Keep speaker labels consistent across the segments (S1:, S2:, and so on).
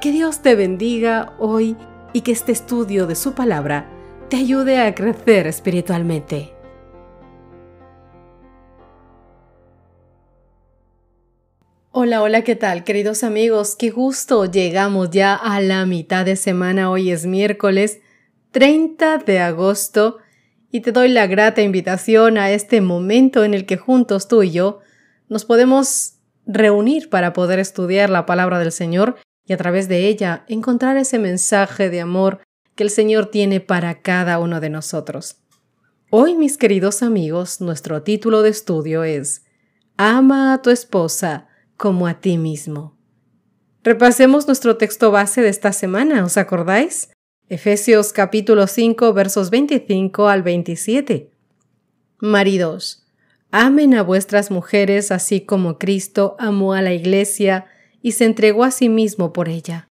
S1: Que Dios te bendiga hoy y que este estudio de su palabra te ayude a crecer espiritualmente. Hola, hola, ¿qué tal queridos amigos? Qué gusto, llegamos ya a la mitad de semana, hoy es miércoles 30 de agosto y te doy la grata invitación a este momento en el que juntos tú y yo nos podemos reunir para poder estudiar la palabra del Señor y a través de ella encontrar ese mensaje de amor que el Señor tiene para cada uno de nosotros. Hoy, mis queridos amigos, nuestro título de estudio es Ama a tu esposa como a ti mismo. Repasemos nuestro texto base de esta semana, ¿os acordáis? Efesios capítulo 5 versos 25 al 27. Maridos, amen a vuestras mujeres así como Cristo amó a la iglesia y se entregó a sí mismo por ella,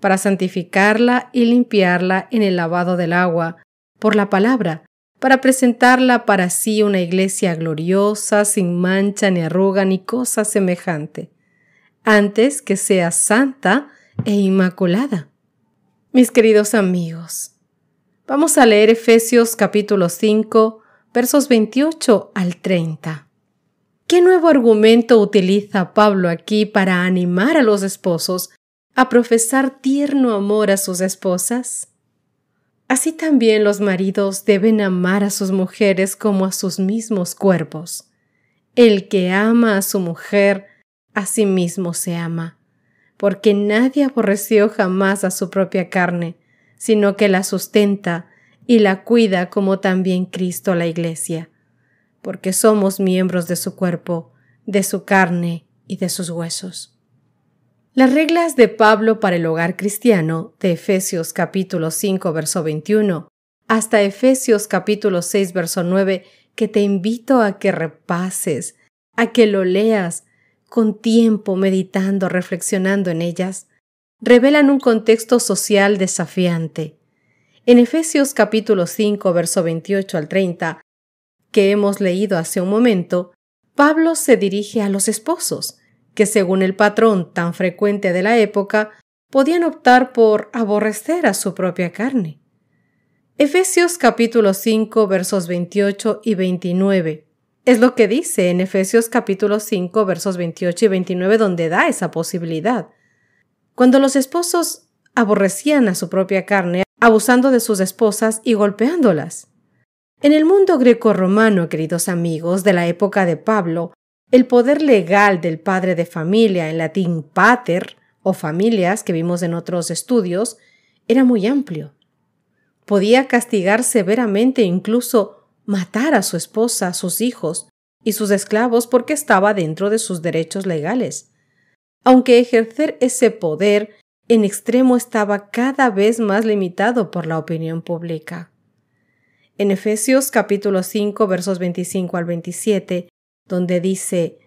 S1: para santificarla y limpiarla en el lavado del agua, por la palabra, para presentarla para sí una iglesia gloriosa, sin mancha ni arruga ni cosa semejante, antes que sea santa e inmaculada. Mis queridos amigos, vamos a leer Efesios capítulo 5, versos 28 al 30. ¿Qué nuevo argumento utiliza Pablo aquí para animar a los esposos a profesar tierno amor a sus esposas? Así también los maridos deben amar a sus mujeres como a sus mismos cuerpos. El que ama a su mujer, a sí mismo se ama, porque nadie aborreció jamás a su propia carne, sino que la sustenta y la cuida como también Cristo la Iglesia porque somos miembros de su cuerpo, de su carne y de sus huesos. Las reglas de Pablo para el hogar cristiano, de Efesios capítulo 5, verso 21, hasta Efesios capítulo 6, verso 9, que te invito a que repases, a que lo leas, con tiempo meditando, reflexionando en ellas, revelan un contexto social desafiante. En Efesios capítulo 5, verso 28 al 30, que hemos leído hace un momento, Pablo se dirige a los esposos, que según el patrón tan frecuente de la época, podían optar por aborrecer a su propia carne. Efesios capítulo 5 versos 28 y 29. Es lo que dice en Efesios capítulo 5 versos 28 y 29 donde da esa posibilidad. Cuando los esposos aborrecían a su propia carne, abusando de sus esposas y golpeándolas. En el mundo greco-romano, queridos amigos, de la época de Pablo, el poder legal del padre de familia, en latín pater, o familias que vimos en otros estudios, era muy amplio. Podía castigar severamente e incluso matar a su esposa, sus hijos y sus esclavos porque estaba dentro de sus derechos legales. Aunque ejercer ese poder en extremo estaba cada vez más limitado por la opinión pública en Efesios capítulo 5 versos 25 al 27, donde dice,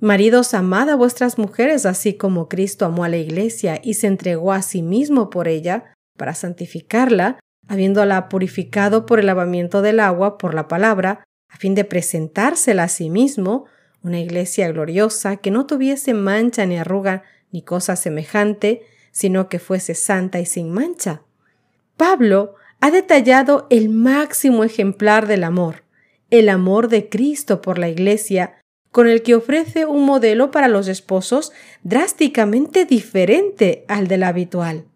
S1: Maridos, amad a vuestras mujeres así como Cristo amó a la iglesia y se entregó a sí mismo por ella, para santificarla, habiéndola purificado por el lavamiento del agua por la palabra, a fin de presentársela a sí mismo, una iglesia gloriosa que no tuviese mancha ni arruga ni cosa semejante, sino que fuese santa y sin mancha. Pablo ha detallado el máximo ejemplar del amor, el amor de Cristo por la Iglesia, con el que ofrece un modelo para los esposos drásticamente diferente al del habitual.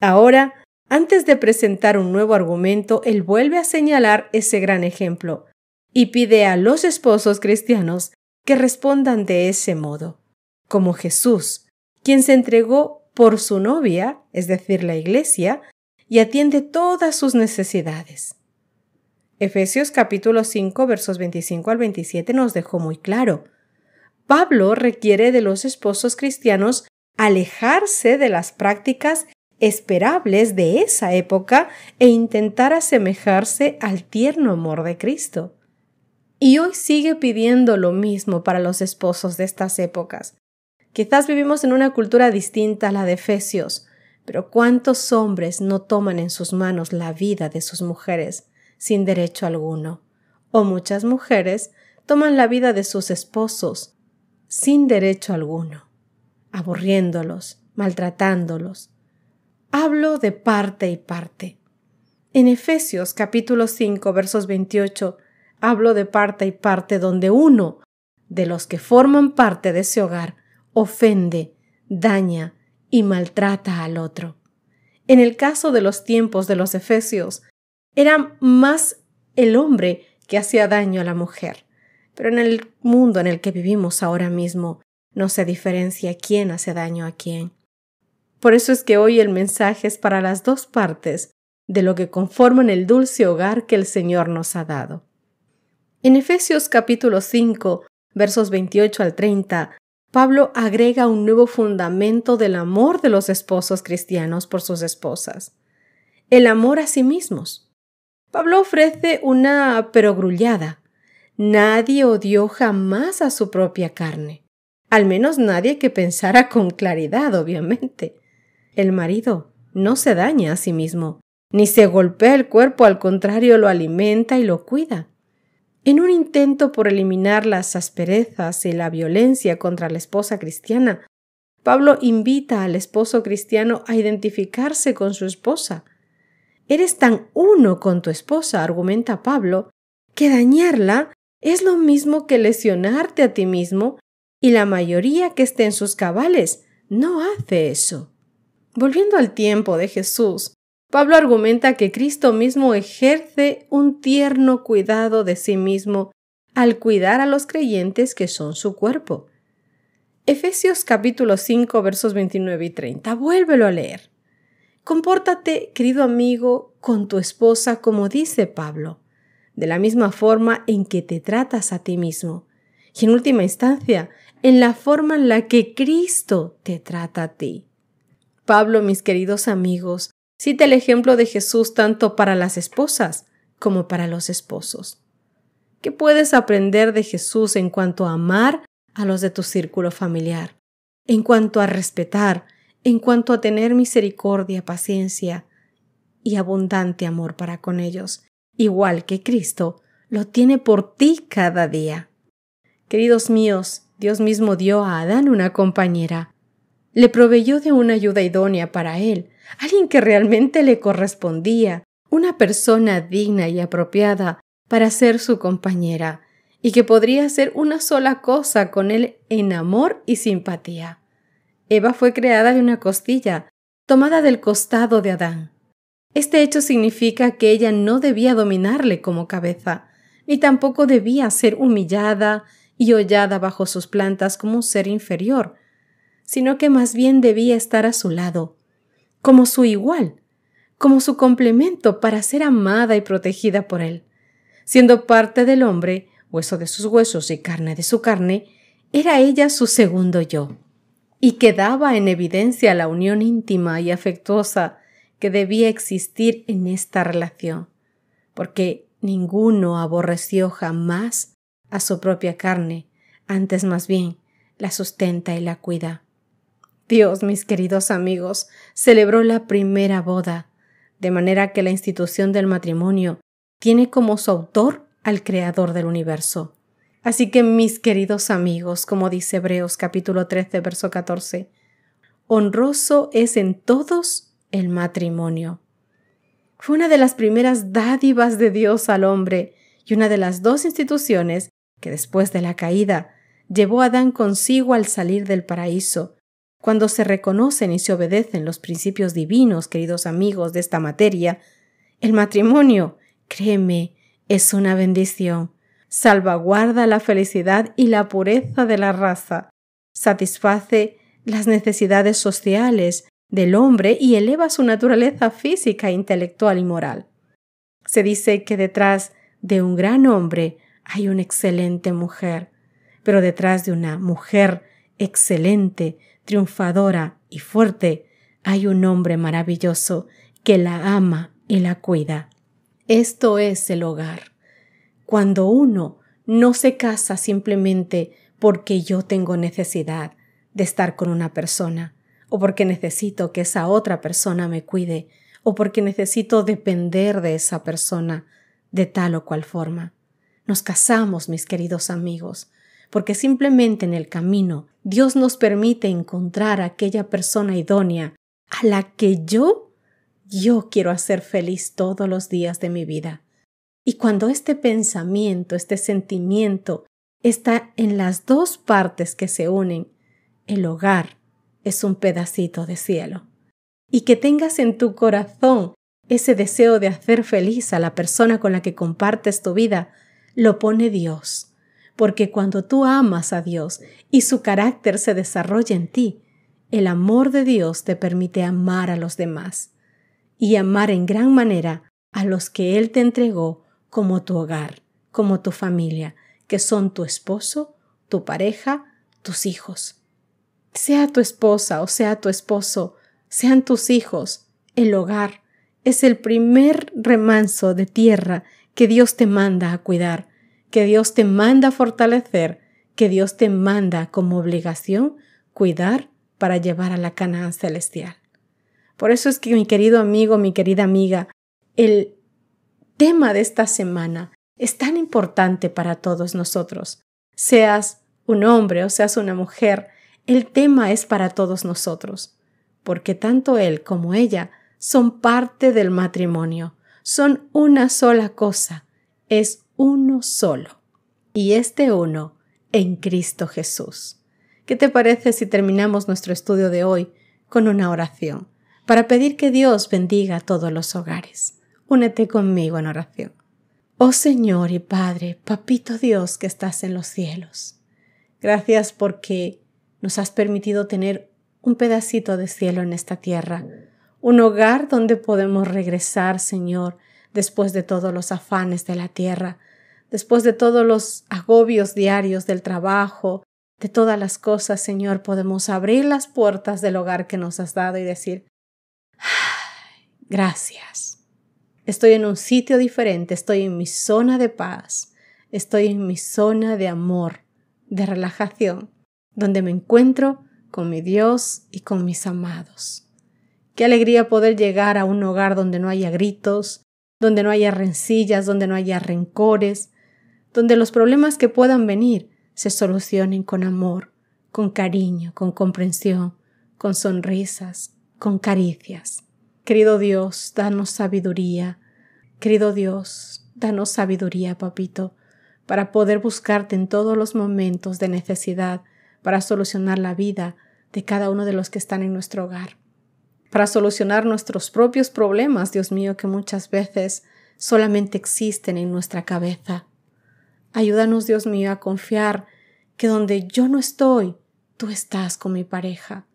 S1: Ahora, antes de presentar un nuevo argumento, él vuelve a señalar ese gran ejemplo y pide a los esposos cristianos que respondan de ese modo, como Jesús, quien se entregó por su novia, es decir, la Iglesia, y atiende todas sus necesidades. Efesios capítulo 5 versos 25 al 27 nos dejó muy claro. Pablo requiere de los esposos cristianos alejarse de las prácticas esperables de esa época e intentar asemejarse al tierno amor de Cristo. Y hoy sigue pidiendo lo mismo para los esposos de estas épocas. Quizás vivimos en una cultura distinta a la de Efesios, pero ¿cuántos hombres no toman en sus manos la vida de sus mujeres sin derecho alguno? O muchas mujeres toman la vida de sus esposos sin derecho alguno, aburriéndolos, maltratándolos. Hablo de parte y parte. En Efesios capítulo 5 versos 28 hablo de parte y parte donde uno de los que forman parte de ese hogar ofende, daña, y maltrata al otro. En el caso de los tiempos de los Efesios, era más el hombre que hacía daño a la mujer. Pero en el mundo en el que vivimos ahora mismo, no se diferencia quién hace daño a quién. Por eso es que hoy el mensaje es para las dos partes de lo que conforman el dulce hogar que el Señor nos ha dado. En Efesios capítulo 5, versos 28 al 30, Pablo agrega un nuevo fundamento del amor de los esposos cristianos por sus esposas, el amor a sí mismos. Pablo ofrece una perogrullada. Nadie odió jamás a su propia carne, al menos nadie que pensara con claridad, obviamente. El marido no se daña a sí mismo, ni se golpea el cuerpo, al contrario lo alimenta y lo cuida. En un intento por eliminar las asperezas y la violencia contra la esposa cristiana, Pablo invita al esposo cristiano a identificarse con su esposa. Eres tan uno con tu esposa, argumenta Pablo, que dañarla es lo mismo que lesionarte a ti mismo y la mayoría que esté en sus cabales no hace eso. Volviendo al tiempo de Jesús, Pablo argumenta que Cristo mismo ejerce un tierno cuidado de sí mismo al cuidar a los creyentes que son su cuerpo. Efesios capítulo 5 versos 29 y 30. Vuélvelo a leer. Compórtate, querido amigo, con tu esposa como dice Pablo, de la misma forma en que te tratas a ti mismo, y en última instancia, en la forma en la que Cristo te trata a ti. Pablo, mis queridos amigos, Cita el ejemplo de Jesús tanto para las esposas como para los esposos. ¿Qué puedes aprender de Jesús en cuanto a amar a los de tu círculo familiar? En cuanto a respetar, en cuanto a tener misericordia, paciencia y abundante amor para con ellos, igual que Cristo lo tiene por ti cada día. Queridos míos, Dios mismo dio a Adán una compañera. Le proveyó de una ayuda idónea para él, alguien que realmente le correspondía, una persona digna y apropiada para ser su compañera, y que podría hacer una sola cosa con él en amor y simpatía. Eva fue creada de una costilla, tomada del costado de Adán. Este hecho significa que ella no debía dominarle como cabeza, ni tampoco debía ser humillada y hollada bajo sus plantas como un ser inferior, sino que más bien debía estar a su lado, como su igual, como su complemento para ser amada y protegida por él. Siendo parte del hombre, hueso de sus huesos y carne de su carne, era ella su segundo yo, y quedaba en evidencia la unión íntima y afectuosa que debía existir en esta relación, porque ninguno aborreció jamás a su propia carne, antes más bien la sustenta y la cuida. Dios, mis queridos amigos, celebró la primera boda, de manera que la institución del matrimonio tiene como su autor al Creador del universo. Así que, mis queridos amigos, como dice Hebreos capítulo 13, verso 14, honroso es en todos el matrimonio. Fue una de las primeras dádivas de Dios al hombre y una de las dos instituciones que después de la caída llevó a Adán consigo al salir del paraíso cuando se reconocen y se obedecen los principios divinos, queridos amigos de esta materia, el matrimonio, créeme, es una bendición. Salvaguarda la felicidad y la pureza de la raza. Satisface las necesidades sociales del hombre y eleva su naturaleza física, intelectual y moral. Se dice que detrás de un gran hombre hay una excelente mujer, pero detrás de una mujer excelente triunfadora y fuerte, hay un hombre maravilloso que la ama y la cuida. Esto es el hogar. Cuando uno no se casa simplemente porque yo tengo necesidad de estar con una persona, o porque necesito que esa otra persona me cuide, o porque necesito depender de esa persona de tal o cual forma. Nos casamos, mis queridos amigos, porque simplemente en el camino Dios nos permite encontrar a aquella persona idónea a la que yo, yo quiero hacer feliz todos los días de mi vida. Y cuando este pensamiento, este sentimiento está en las dos partes que se unen, el hogar es un pedacito de cielo. Y que tengas en tu corazón ese deseo de hacer feliz a la persona con la que compartes tu vida, lo pone Dios porque cuando tú amas a Dios y su carácter se desarrolla en ti, el amor de Dios te permite amar a los demás y amar en gran manera a los que Él te entregó como tu hogar, como tu familia, que son tu esposo, tu pareja, tus hijos. Sea tu esposa o sea tu esposo, sean tus hijos, el hogar es el primer remanso de tierra que Dios te manda a cuidar que Dios te manda fortalecer, que Dios te manda como obligación cuidar para llevar a la Canaán celestial. Por eso es que mi querido amigo, mi querida amiga, el tema de esta semana es tan importante para todos nosotros. Seas un hombre o seas una mujer, el tema es para todos nosotros, porque tanto él como ella son parte del matrimonio, son una sola cosa, es uno solo, y este uno en Cristo Jesús. ¿Qué te parece si terminamos nuestro estudio de hoy con una oración para pedir que Dios bendiga todos los hogares? Únete conmigo en oración. Oh Señor y Padre, Papito Dios que estás en los cielos, gracias porque nos has permitido tener un pedacito de cielo en esta tierra, un hogar donde podemos regresar, Señor, después de todos los afanes de la tierra, después de todos los agobios diarios del trabajo, de todas las cosas, Señor, podemos abrir las puertas del hogar que nos has dado y decir, gracias. Estoy en un sitio diferente, estoy en mi zona de paz, estoy en mi zona de amor, de relajación, donde me encuentro con mi Dios y con mis amados. Qué alegría poder llegar a un hogar donde no haya gritos, donde no haya rencillas, donde no haya rencores, donde los problemas que puedan venir se solucionen con amor, con cariño, con comprensión, con sonrisas, con caricias. Querido Dios, danos sabiduría. Querido Dios, danos sabiduría, papito, para poder buscarte en todos los momentos de necesidad, para solucionar la vida de cada uno de los que están en nuestro hogar para solucionar nuestros propios problemas, Dios mío, que muchas veces solamente existen en nuestra cabeza. Ayúdanos, Dios mío, a confiar que donde yo no estoy, tú estás con mi pareja,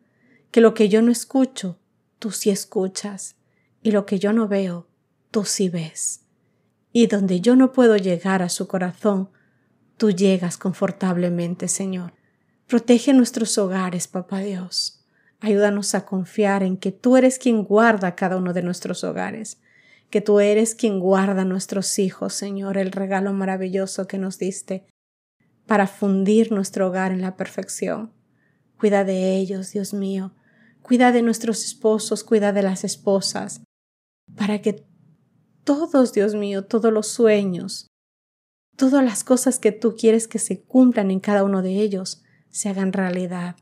S1: que lo que yo no escucho, tú sí escuchas, y lo que yo no veo, tú sí ves. Y donde yo no puedo llegar a su corazón, tú llegas confortablemente, Señor. Protege nuestros hogares, Papá Dios. Ayúdanos a confiar en que tú eres quien guarda cada uno de nuestros hogares, que tú eres quien guarda nuestros hijos, Señor, el regalo maravilloso que nos diste para fundir nuestro hogar en la perfección. Cuida de ellos, Dios mío. Cuida de nuestros esposos, cuida de las esposas, para que todos, Dios mío, todos los sueños, todas las cosas que tú quieres que se cumplan en cada uno de ellos, se hagan realidad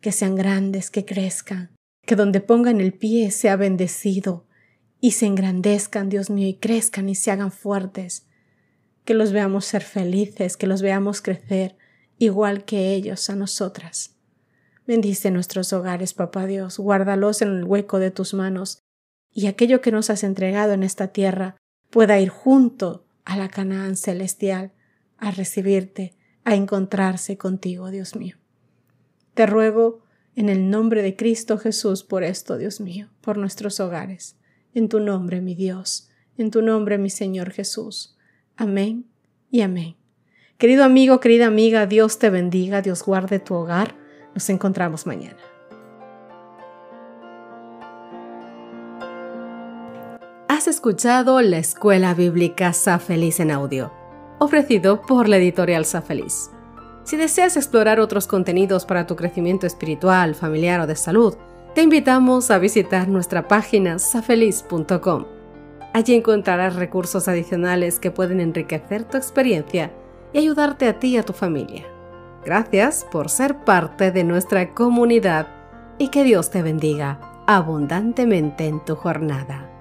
S1: que sean grandes, que crezcan, que donde pongan el pie sea bendecido y se engrandezcan, Dios mío, y crezcan y se hagan fuertes, que los veamos ser felices, que los veamos crecer, igual que ellos a nosotras. Bendice nuestros hogares, papá Dios, guárdalos en el hueco de tus manos, y aquello que nos has entregado en esta tierra pueda ir junto a la Canaán celestial, a recibirte, a encontrarse contigo, Dios mío. Te ruego en el nombre de Cristo Jesús por esto, Dios mío, por nuestros hogares. En tu nombre, mi Dios, en tu nombre, mi Señor Jesús. Amén y amén. Querido amigo, querida amiga, Dios te bendiga, Dios guarde tu hogar. Nos encontramos mañana. Has escuchado la Escuela Bíblica Sa Feliz en audio, ofrecido por la editorial Sa si deseas explorar otros contenidos para tu crecimiento espiritual, familiar o de salud, te invitamos a visitar nuestra página safeliz.com. Allí encontrarás recursos adicionales que pueden enriquecer tu experiencia y ayudarte a ti y a tu familia. Gracias por ser parte de nuestra comunidad y que Dios te bendiga abundantemente en tu jornada.